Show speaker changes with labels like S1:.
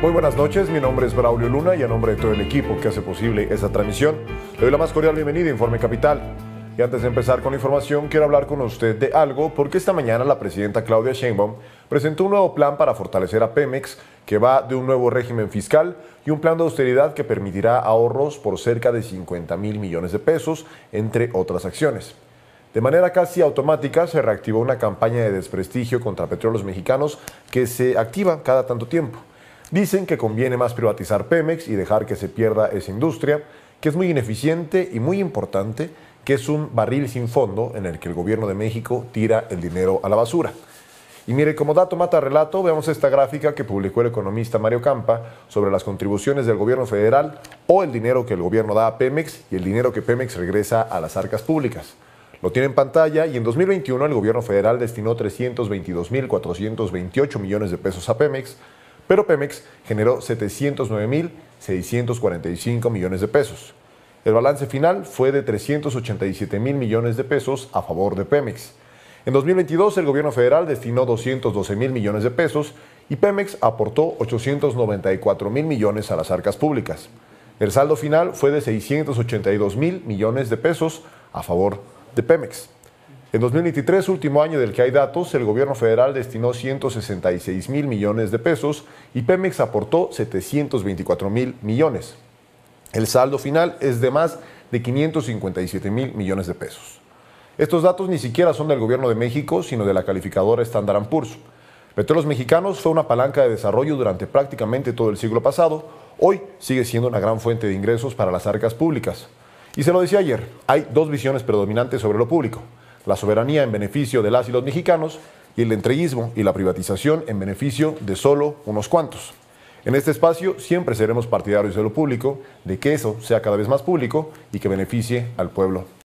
S1: Muy buenas noches, mi nombre es Braulio Luna y a nombre de todo el equipo que hace posible esta transmisión, le doy la más cordial bienvenida a Informe Capital. Y antes de empezar con información, quiero hablar con usted de algo porque esta mañana la presidenta Claudia Sheinbaum presentó un nuevo plan para fortalecer a Pemex que va de un nuevo régimen fiscal y un plan de austeridad que permitirá ahorros por cerca de 50 mil millones de pesos, entre otras acciones. De manera casi automática se reactivó una campaña de desprestigio contra petróleos mexicanos que se activa cada tanto tiempo. Dicen que conviene más privatizar Pemex y dejar que se pierda esa industria, que es muy ineficiente y muy importante, que es un barril sin fondo en el que el gobierno de México tira el dinero a la basura. Y mire, como dato mata relato, veamos esta gráfica que publicó el economista Mario Campa sobre las contribuciones del gobierno federal o el dinero que el gobierno da a Pemex y el dinero que Pemex regresa a las arcas públicas. Lo tiene en pantalla y en 2021 el gobierno federal destinó 322.428 millones de pesos a Pemex, pero Pemex generó 709.645 millones de pesos. El balance final fue de 387 mil millones de pesos a favor de Pemex. En 2022 el gobierno federal destinó 212 mil millones de pesos y Pemex aportó 894 mil millones a las arcas públicas. El saldo final fue de 682 mil millones de pesos a favor de Pemex. En 2023, último año del que hay datos, el gobierno federal destinó 166 mil millones de pesos y Pemex aportó 724 mil millones. El saldo final es de más de 557 mil millones de pesos. Estos datos ni siquiera son del gobierno de México, sino de la calificadora Standard Poor's. Petróleos Mexicanos fue una palanca de desarrollo durante prácticamente todo el siglo pasado. Hoy sigue siendo una gran fuente de ingresos para las arcas públicas. Y se lo decía ayer, hay dos visiones predominantes sobre lo público la soberanía en beneficio de las y los mexicanos y el entreguismo y la privatización en beneficio de solo unos cuantos. En este espacio siempre seremos partidarios de lo público, de que eso sea cada vez más público y que beneficie al pueblo.